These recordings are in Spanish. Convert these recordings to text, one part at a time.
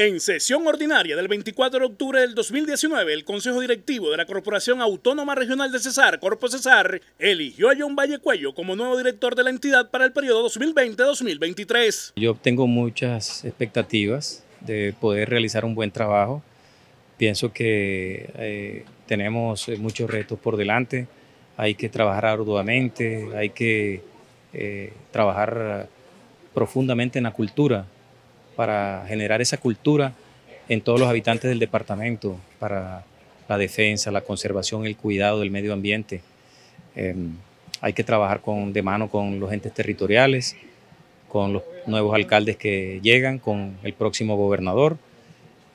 En sesión ordinaria del 24 de octubre del 2019, el Consejo Directivo de la Corporación Autónoma Regional de Cesar, Corpo Cesar, eligió a John Valle Cuello como nuevo director de la entidad para el periodo 2020-2023. Yo tengo muchas expectativas de poder realizar un buen trabajo. Pienso que eh, tenemos eh, muchos retos por delante, hay que trabajar arduamente, hay que eh, trabajar profundamente en la cultura para generar esa cultura en todos los habitantes del departamento, para la defensa, la conservación, el cuidado del medio ambiente. Em, hay que trabajar de mano con los entes territoriales, con los nuevos alcaldes que llegan, con el próximo gobernador,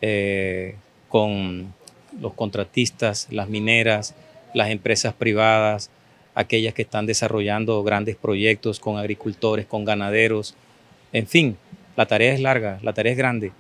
eh, con los contratistas, las mineras, las empresas privadas, aquellas que están desarrollando grandes proyectos con agricultores, con ganaderos, en fin, la tarea es larga, la tarea es grande.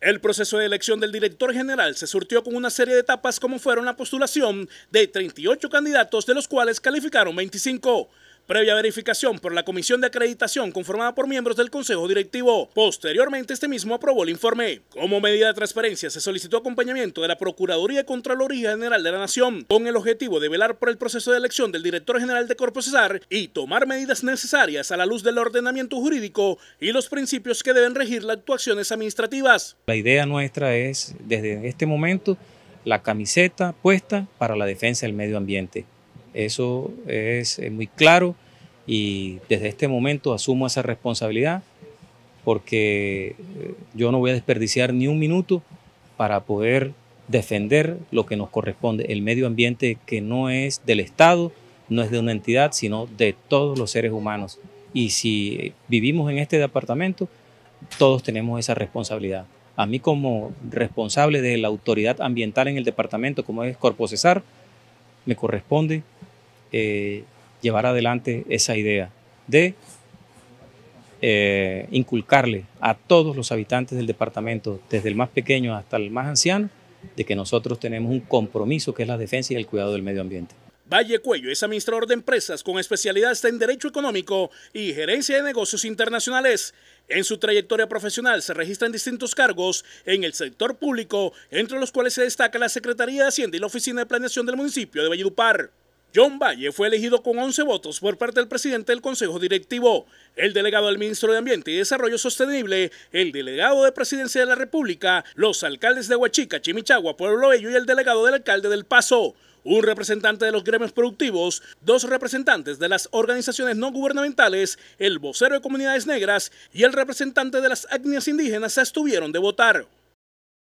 El proceso de elección del director general se surtió con una serie de etapas como fueron la postulación de 38 candidatos, de los cuales calificaron 25 previa verificación por la Comisión de Acreditación conformada por miembros del Consejo Directivo. Posteriormente, este mismo aprobó el informe. Como medida de transparencia, se solicitó acompañamiento de la Procuraduría y Contraloría General de la Nación, con el objetivo de velar por el proceso de elección del director general de Corpo Cesar y tomar medidas necesarias a la luz del ordenamiento jurídico y los principios que deben regir las actuaciones administrativas. La idea nuestra es, desde este momento, la camiseta puesta para la defensa del medio ambiente. Eso es eh, muy claro y desde este momento asumo esa responsabilidad porque eh, yo no voy a desperdiciar ni un minuto para poder defender lo que nos corresponde, el medio ambiente que no es del Estado, no es de una entidad, sino de todos los seres humanos. Y si vivimos en este departamento, todos tenemos esa responsabilidad. A mí como responsable de la autoridad ambiental en el departamento, como es Corpo Cesar, me corresponde eh, llevar adelante esa idea de eh, inculcarle a todos los habitantes del departamento, desde el más pequeño hasta el más anciano, de que nosotros tenemos un compromiso que es la defensa y el cuidado del medio ambiente. Valle Cuello es administrador de empresas con especialidad en Derecho Económico y Gerencia de Negocios Internacionales. En su trayectoria profesional se registran distintos cargos en el sector público, entre los cuales se destaca la Secretaría de Hacienda y la Oficina de Planeación del municipio de Valledupar. John Valle fue elegido con 11 votos por parte del presidente del Consejo Directivo, el delegado del ministro de Ambiente y Desarrollo Sostenible, el delegado de Presidencia de la República, los alcaldes de Huachica, Chimichagua, Pueblo Bello y el delegado del alcalde del Paso un representante de los gremios productivos, dos representantes de las organizaciones no gubernamentales, el vocero de comunidades negras y el representante de las etnias indígenas estuvieron de votar.